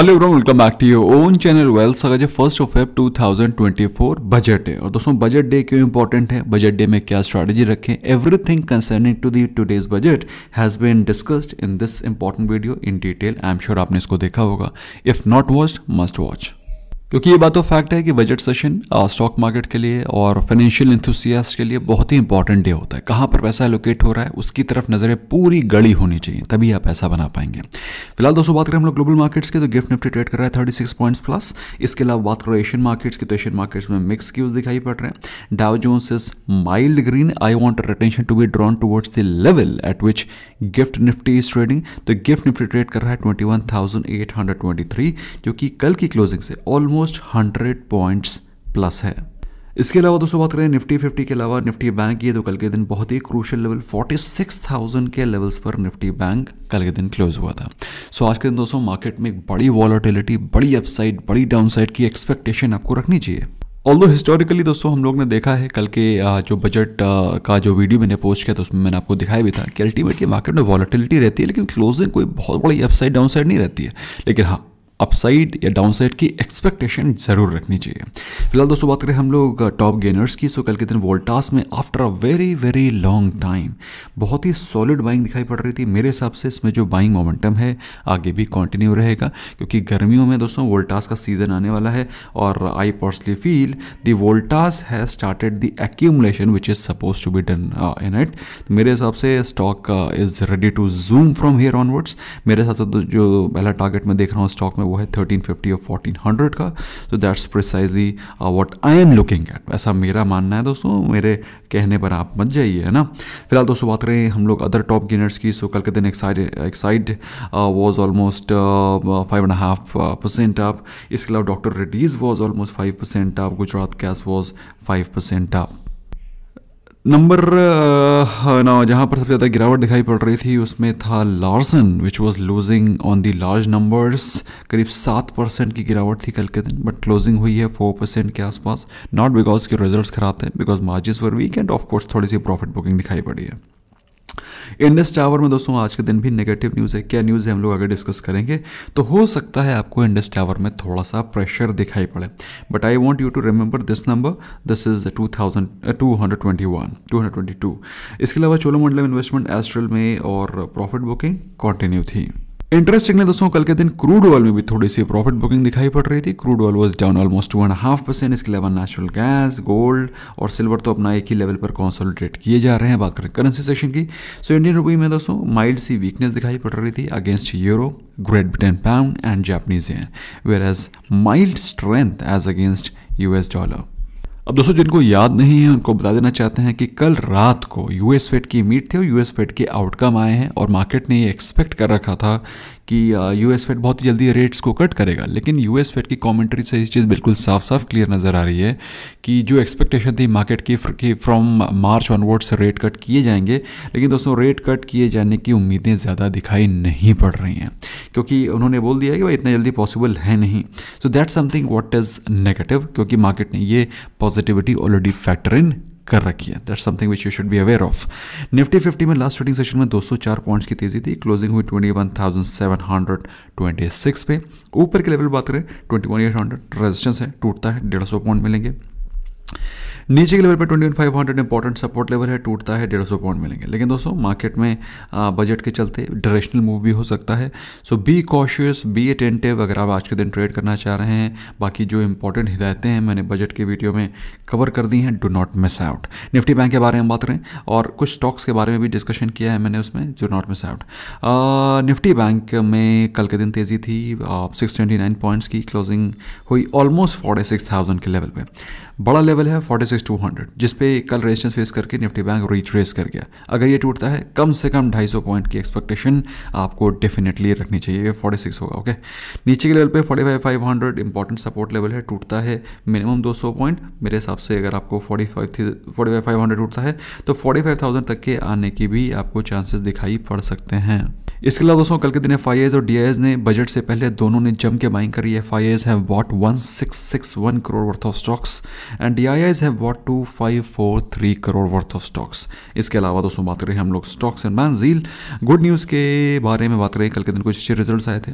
hello everyone welcome back to your own channel Wells अगर जो first of app 2024 budget है और दोस्तों बजट डे क्यों इंपॉर्टेंट है बजट डे में क्या स्ट्रैटेजी रखें everything concerning to the days budget has been discussed in this important video in detail I am sure आपने इसको देखा होगा if not watch must watch क्योंकि ये बात तो फैक्ट है कि बजट सेशन स्टॉक मार्केट के लिए और फाइनेंशियल इंथुसियास्ट के लिए बहुत ही इंपॉर्टेंट डे होता है कहाँ पर पैसा एलोकेट हो रहा है उसकी तरफ नज़रें पूरी गड़ी होनी चाहिए तभी आप पैसा बना पाएंगे फिलहाल दोस्तों बात करें हम लोग ग्लोबल मार्केट्स की तो गिफ्ट निफ्टी ट्रेड कर रहा है थर्टी सिक्स पॉइंट्स प्लस इसके अलावा बात करो एशियन मार्केट्स की तो एशियन मार्केट्स में मिक्स क्यूज दिखाई पड़ रहे हैं Dow Jones is mild green I want attention to be drawn towards the level at which GIFT Nifty is trading तो गिफ्ट निफ्टी ट्रेड कर रहा है twenty one thousand eight hundred twenty three जो कि कल की क्लोजिंग से almost almost hundred points plus है इसके अलावा दोस्तों बात करें निफ्टी फिफ्टी के अलावा निफ्टी बैंक ये तो कल के दिन बहुत ही क्रूशल लेवल 46,000 के लेवल्स पर निफ्टी बैंक कल के दिन क्लोज हुआ था सो आज के दिन दोस्तों मार्केट में एक बड़ी वॉलिटिलिटी बड़ी अपसाइड बड़ी डाउनसाइड की एक्सपेक्टेशन आपको रखनी चाहिए ऑल्दो हिस्टोरिकली दोस्तों हम लोग ने देखा है कल के जो बजट का जो वीडियो मैंने पोस्ट किया था उसमें मैंने आपको दिखाया भी था कि अल्टीमेटली मार्केट में वॉलेटिलिटी रहती है लेकिन क्लोजिंग कोई बहुत बड़ी अपसाइड डाउनसाइड नहीं रहती है लेकिन हाँ अपसाइड या डाउनसाइड की एक्सपेक्टेशन जरूर रखनी चाहिए फिलहाल दोस्तों बात करें हम लोग टॉप uh, गेनर्स की सो कल के दिन वोल्टास में after a very very long time बहुत ही सॉलिड बाइंग दिखाई पड़ रही थी मेरे हिसाब से इसमें जो बाइंग मोमेंटम है आगे भी कंटिन्यू रहेगा क्योंकि गर्मियों में दोस्तों वोल्टास का सीजन आने वाला है और I personally feel the Voltas has started the accumulation which is suppose to be done in it मेरे हिसाब से stock is ready to zoom from here onwards मेरे हिसाब से तो जो पहला टारगेट मैं देख रहा हूँ स्टॉक में वो है 1350 और 1400 का so that's precisely what I am looking at ऐसा मेरा मानना है दोस्तों मेरे कहने पर आप मत जाइए है ना फिलहाल दोस्तों बात करें हम लोग अदर टॉप गेनर्स की सो कल के दिन Exide was almost five and half percent आप इसके अलावा doctor Reddy's was almost five percent आप Gujarat gas was five percent आप नंबर ना जहाँ पर सबसे ज़्यादा गिरावट दिखाई पड़ रही थी उसमें था Larsen which was losing on the large numbers करीब सात परसेंट की गिरावट थी कल के दिन बट क्लोजिंग हुई है फोर परसेंट के आसपास नॉट बिकॉज के रिजल्ट खराब थे because margins were weak and of course थोड़ी सी प्रॉफिट बुकिंग दिखाई पड़ी है इंडस टावर में दोस्तों आज के दिन भी नेगेटिव न्यूज़ है क्या न्यूज़ है हम लोग अगर डिस्कस करेंगे तो हो सकता है आपको इंडस टावर में थोड़ा सा प्रेशर दिखाई पड़े but I want you to remember this number this is two thousand two hundred twenty one two hundred twenty two इसके अलावा चोलो मंडलम इन्वेस्टमेंट एस्ट्रल में और प्रॉफिट बुकिंग कंटिन्यू थी इंटरेस्टिंगली दोस्तों कल के दिन क्रूड ऑयल में भी थोड़ी सी प्रॉफिट बुकिंग दिखाई पड़ रही थी crude oil was down almost two and half percent इसके अलावा नेचुरल गैस गोल्ड और सिल्वर तो अपना एक ही लेवल पर कॉन्सोलिडेट किए जा रहे हैं बात करें करेंसी सेक्शन की सो इंडियन रुपये में दोस्तों माइल्ड सी वीकनेस दिखाई पड़ रही थी against euro Great Britain pound and Japanese yen were as mild strength as against US dollar अब दोस्तों जिनको याद नहीं है उनको बता देना चाहते हैं कि कल रात को यूएस फेड की मीट थी और यूएस फेड के आउटकम आए हैं और मार्केट ने ये एक्सपेक्ट कर रखा था कि यूएस uh, फेड बहुत जल्दी रेट्स को कट करेगा लेकिन यूएस फेड की कमेंट्री से इस चीज़ बिल्कुल साफ साफ क्लियर नज़र आ रही है कि जो एक्सपेक्टेशन थी मार्केट की कि from March onwards rate cut किए जाएंगे लेकिन दोस्तों रेट कट किए जाने की उम्मीदें ज़्यादा दिखाई नहीं पड़ रही हैं क्योंकि उन्होंने बोल दिया है कि भाई इतना जल्दी पॉसिबल है नहीं so that something what is negative क्योंकि मार्केट ने ये पॉजिटिविटी ऑलरेडी फैक्टर इन कर रखी है that something which you should be aware of Nifty fifty में लास्ट ट्रेडिंग सेशन में 204 पॉइंट्स की तेजी थी क्लोजिंग हुई 21,726 पे ऊपर के लेवल बात करें 21,800 रेजिस्टेंस है टूटता है सौ पॉइंट मिलेंगे नीचे के लेवल पर twenty five hundred important support level है टूटता है डेढ़ सौ पॉइंट मिलेंगे लेकिन दोस्तों मार्केट में बजट के चलते डायरेक्शनल मूव भी हो सकता है so be cautious be attentive अगर आप आज के दिन ट्रेड करना चाह रहे हैं बाकी जो इंपॉर्टेंट हिदायतें हैं मैंने बजट के वीडियो में कवर कर दी हैं do not miss out Nifty bank के बारे में बात करें और कुछ स्टॉक्स के बारे में भी डिस्कशन किया है मैंने उसमें do not miss out Nifty bank में कल के दिन तेज़ी थी सिक्स ट्वेंटी नाइन पॉइंट्स की क्लोजिंग हुई ऑलमोस्ट फोर्टी सिक्स थाउजेंड के लेवल पर बड़ा लेवल लेवल है 46,200 जिस पे कल रेजिस्टेंस फेस करके निफ्टी बैंक रिट्रेस कर गया अगर ये टूटता है कम से कम 250 पॉइंट की एक्सपेक्टेशन आपको डेफिनेटली रखनी चाहिए ये 46 होगा ओके नीचे के लेवल पे 45,500 इंपॉर्टेंट सपोर्ट लेवल है टूटता है मिनिमम 200 पॉइंट मेरे हिसाब से अगर आपको फोर्टी फाइव टूटता है तो फोर्टी तक के आने की भी आपको चांसेस दिखाई पड़ सकते हैं इसके अलावा दोस्तों कल के दिन एफ और डी ने बजट से पहले दोनों ने जम के बाइंग करी F I have bought 1661 crore worth of stocks and D two have bought three crore worth of stocks इसके अलावा दोस्तों बात करें हम लोग स्टॉक्स एंड मैनजील गुड न्यूज़ के बारे में बात करें कल के दिन कुछ अच्छे रिजल्ट आए थे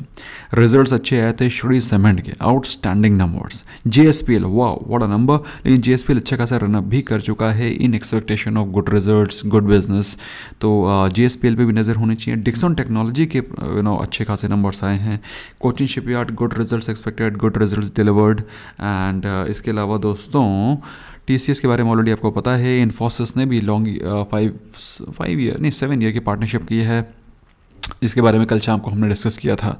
रिजल्ट अच्छे आए थे श्री सीमेंट के outstanding numbers J S P L वाह वॉट अ नंबर लेकिन जे एस पी एल अच्छा खासा रनअप भी कर चुका है in expectation of good result good business तो जे एस पी एल पर भी नज़र होनी चाहिए डिक्सन टेक्नोलॉजी के यू नो अच्छे खासे नंबर्स आए हैं Cochin yard good result expected good result delivered and इसके अलावा दोस्तों टी के बारे में ऑलरेडी आपको पता है इन्फोसिस ने भी लॉन्ग फाइव फाइव ईयर नहीं सेवन ईयर की पार्टनरशिप की है इसके बारे में कल शाम को हमने डिस्कस किया था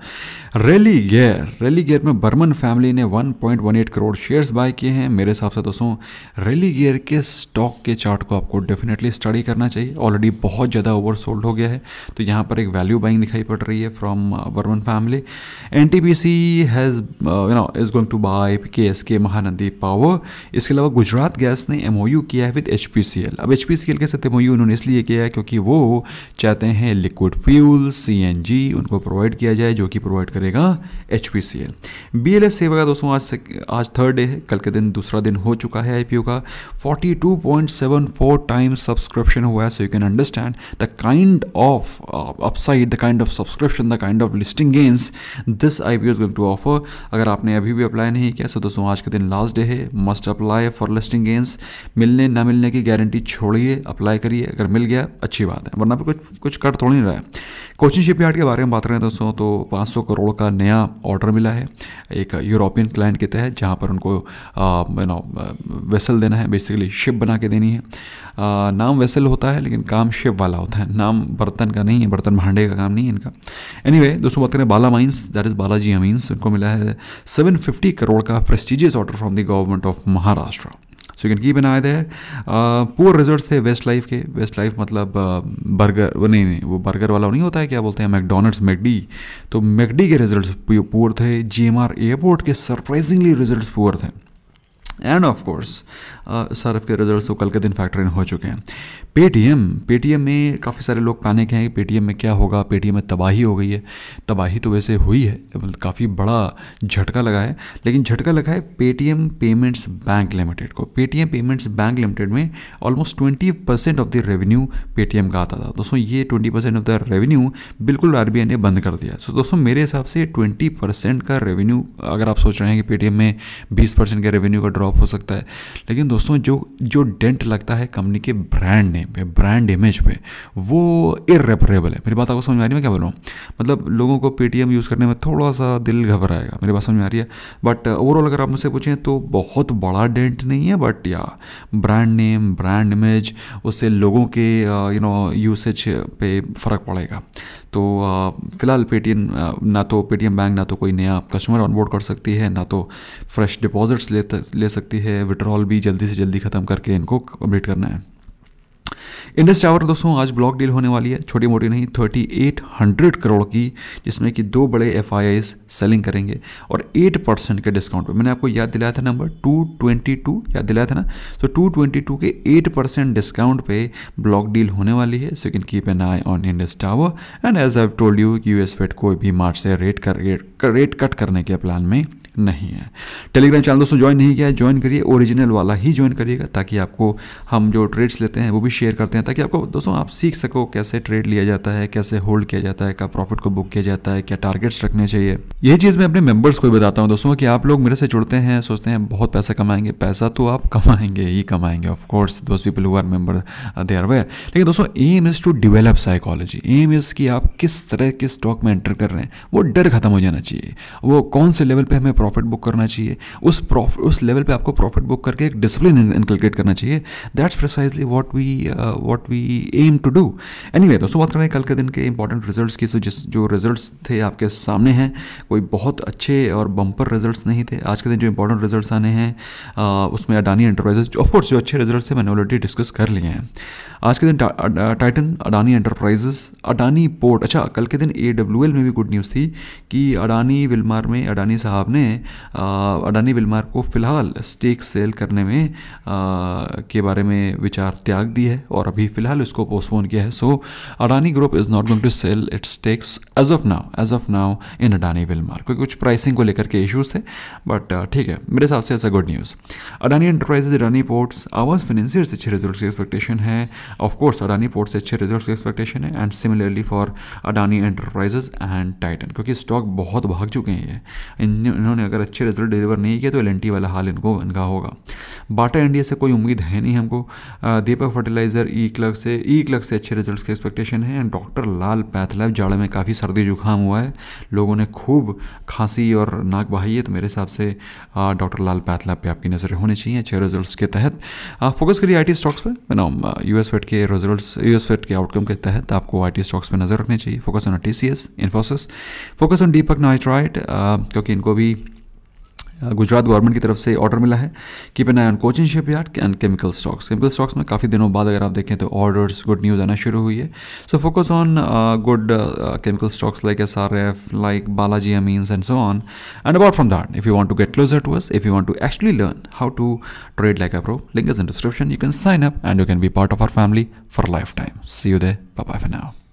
रैली गेयर रैली गेयर में बर्मन फैमिली ने 1.18 करोड़ शेयर्स बाय किए हैं मेरे हिसाब से दोस्तों रैली गेयर के स्टॉक के चार्ट को आपको डेफिनेटली स्टडी करना चाहिए ऑलरेडी बहुत ज़्यादा ओवर सोल्ड हो गया है तो यहाँ पर एक वैल्यू बाइंग दिखाई पड़ रही है from Burman family N T P C has you know is going to buy K S K Mahanadi power इसके अलावा गुजरात गैस ने एम ओ यू किया है with H P C L अब एच पी सी एल के साथ एम ओ यू उन्होंने इसलिए किया है क्योंकि वो चाहते हैं लिक्विड फ्यूल्स CNG उनको प्रोवाइड किया जाए जो कि प्रोवाइड करेगा H P C L B L S सेवा का दोस्तों आज से आज थर्ड डे है कल के दिन दूसरा दिन हो चुका है आई पी ओ का forty two point seven four times subscription हुआ है so you can understand the kind of upside the kind of subscription the kind of listing gains this I P O is going to offer अगर आपने अभी भी apply नहीं किया सो दोस्तों आज के दिन लास्ट डे है must apply for listing gains मिलने ना मिलने की गारंटी छोड़िए अप्लाई करिए अगर मिल गया अच्छी बात है वरना कुछ कुछ कट थोड़ी नहीं रहा है कुछ कोचिन शिपयार्ड के बारे में बात करें दोस्तों तो 500 करोड़ का नया ऑर्डर मिला है एक यूरोपियन क्लाइंट के तहत जहाँ पर उनको नो वेसल देना है बेसिकली शिप बना के देनी है आ, नाम वेसल होता है लेकिन काम शिप वाला होता है नाम बर्तन का नहीं है बर्तन भांडे का काम नहीं है इनका एनी anyway, दोस्तों बात करें Bala mines that is Balaji amines उनको मिला है सेवन करोड़ का prestigious order from the government of Maharashtra so you can keep an eye there poor result थे वेस्ट लाइफ के वेस्ट लाइफ मतलब बर्गर uh, वो नहीं नहीं वो बर्गर वाला नहीं होता है क्या बोलते हैं मैकडोनल्ड्स मैकडी तो मैकडी के रिजल्ट पुअर थे जी एम आर एयरपोर्ट के सरप्राइजिंगली रिजल्ट पुअर थे and of course S R F के रिजल्ट तो कल के दिन फैक्टर इन हो चुके हैं पेटीएम पेटीएम में काफ़ी सारे लोग पैनिक हैं कि पेटीएम में क्या होगा पेटीएम में तबाही हो गई है तबाही तो वैसे हुई है मतलब काफ़ी बड़ा झटका लगा है लेकिन झटका लगा है पेटीएम पेमेंट्स बैंक लिमिटेड को पेटीएम पेमेंट्स बैंक लिमिटेड में almost twenty percent of the revenue Paytm का आता था दोस्तों ये twenty percent of the revenue बिल्कुल आर ने बंद कर दिया सो दोस्तों मेरे हिसाब से ट्वेंटी परसेंट का रेवेन्यू अगर आप सोच रहे हैं कि पेटीएम में बीस परसेंट का रेवेन्यू का ड्रॉ ड्रॉप हो सकता है लेकिन दोस्तों जो जो डेंट लगता है कंपनी के ब्रांड नेम पे ब्रांड इमेज पे वो इरेपरेबल है मेरी बात आपको समझ में आ रही है मैं क्या बोल रहा हूँ मतलब लोगों को पेटीएम यूज़ करने में थोड़ा सा दिल घबराएगा मेरी बात समझ में आ रही है बट ओवरऑल uh, अगर आप मुझसे पूछें तो बहुत बड़ा डेंट नहीं है बट या ब्रांड नेम ब्रांड इमेज उससे लोगों के यू नो यूसेज पे फ़र्क पड़ेगा तो फ़िलहाल पेटीएम ना तो पेटीएम बैंक ना तो कोई नया कस्टमर ऑनबोर्ड कर सकती है ना तो फ्रेश डिपॉजिट्स ले ले सकती है विड्रॉल भी जल्दी से जल्दी ख़त्म करके इनको अपडेट करना है इंडस टावर दोस्तों आज ब्लॉक डील होने वाली है छोटी मोटी नहीं 3800 करोड़ की जिसमें कि दो बड़े एफ सेलिंग करेंगे और 8 परसेंट के डिस्काउंट पे मैंने आपको याद दिलाया था नंबर 222 याद दिलाया था ना तो 222 के 8 परसेंट डिस्काउंट पे ब्लॉक डील होने वाली है so can keep an eye on Indus tower and as I told you कि एस फेड कोई भी मार्च से रेट कर रेट कट करने के प्लान में नहीं है टेलीग्राम चैनल दोस्तों ज्वाइन नहीं किया है ज्वाइन करिए ओरिजिनल वाला ही ज्वाइन करिएगा ताकि आपको हम जो ट्रेड्स लेते हैं वो भी शेयर करते हैं ताकि आपको दोस्तों आप सीख सको कैसे ट्रेड लिया जाता है कैसे होल्ड किया जाता है क्या प्रॉफिट को बुक किया जाता है क्या टारगेट्स रखने चाहिए यही चीज़ मैं अपने मेंबर्स को बताता हूँ दोस्तों कि आप लोग मेरे से जुड़ते हैं सोचते हैं बहुत पैसा कमाएंगे पैसा तो आप कमाएंगे ही कमाएंगे ऑफकोर्स दोस्त people who are they are where लेकिन दोस्तों aim is to develop psychology aim is कि आप किस तरह के स्टॉक में एंटर कर रहे हैं वो डर खत्म हो जाना चाहिए वो कौन से लेवल पर हमें प्रॉफिट बुक करना चाहिए उस प्रॉफिट उस लेवल पे आपको प्रॉफिट बुक करके एक डिसिप्लिन इनकलकेट करना चाहिए that's precisely what we what we aim to do anyway दोस्तों बात करें कल के दिन के इंपॉर्टेंट रिजल्ट की सो जिस जो रिजल्ट थे आपके सामने हैं कोई बहुत अच्छे और बम्पर रिजल्ट नहीं थे आज के दिन जो इंपॉर्टेंट रिजल्ट आने हैं uh, उसमें अडानी एंटरप्राइजेज ऑफकोर्स जो अच्छे रिजल्ट थे मैंने ऑलरेडी डिस्कस कर लिए हैं आज के दिन Titan Adani enterprises Adani port अच्छा कल के दिन ए में भी गुड न्यूज़ थी कि अडानी विलमार में अडानी साहब ने में अडानी विलमार को फ़िलहाल स्टेक सेल करने में के बारे में विचार त्याग दी है और अभी फ़िलहाल इसको पोस्टपोन किया है so Adani group is not going to sell its stakes as of now as of now in Adani Wilmar क्योंकि कुछ प्राइसिंग को लेकर के इशूज़ थे बट ठीक है मेरे हिसाब से ऐसा good news Adani enterprises Adani ports Aavas financier से अच्छे रिजल्ट की एक्सपेक्टेशन है ऑफकोर्स अडानी पोर्ट्स से अच्छे रिजल्ट की एक्सपेक्टेशन है and similarly for Adani enterprises and Titan क्योंकि स्टॉक बहुत भाग चुके हैं ये इन्होंने अगर अच्छे रिजल्ट डिलीवर नहीं किया तो एल वाला हाल इनको इनका होगा बाटा इंडिया से कोई उम्मीद है नहीं हमको दीपक फर्टिलाइज़र ई क्लग से ई क्लग से अच्छे रिजल्ट की एक्सपेक्टेशन है एंड डॉक्टर लाल पैथलैब जाड़े में काफ़ी सर्दी जुकाम हुआ है लोगों ने खूब खांसी और नाक बहाई है तो मेरे हिसाब से डॉक्टर लाल पैथलैब पे आपकी नज़र होनी चाहिए अच्छे रिज़ल्ट के तहत फोकस करिए आई स्टॉक्स पर मैनाम यू एस के रिजल्ट यू एस के आउटकम के तहत आपको आई स्टॉक्स पर नज़र रखनी चाहिए focus on T C S Infosys focus on Deepak nitrite क्योंकि इनको भी गुजरात गवर्नमेंट की तरफ से ऑर्डर मिला है keep an eye on Cochin shipyard and chemical stocks chemical stocks में काफ़ी दिनों बाद अगर आप देखें तो ऑर्डर्स गुड न्यूज़ आना शुरू हुई है so focus on good chemical stocks like S R F like Balaji amines and so on and about from that if you want to get closer to us if you want to actually learn how to trade like a pro link is in description you can sign up and you can be part of our family for lifetime see you they bye for now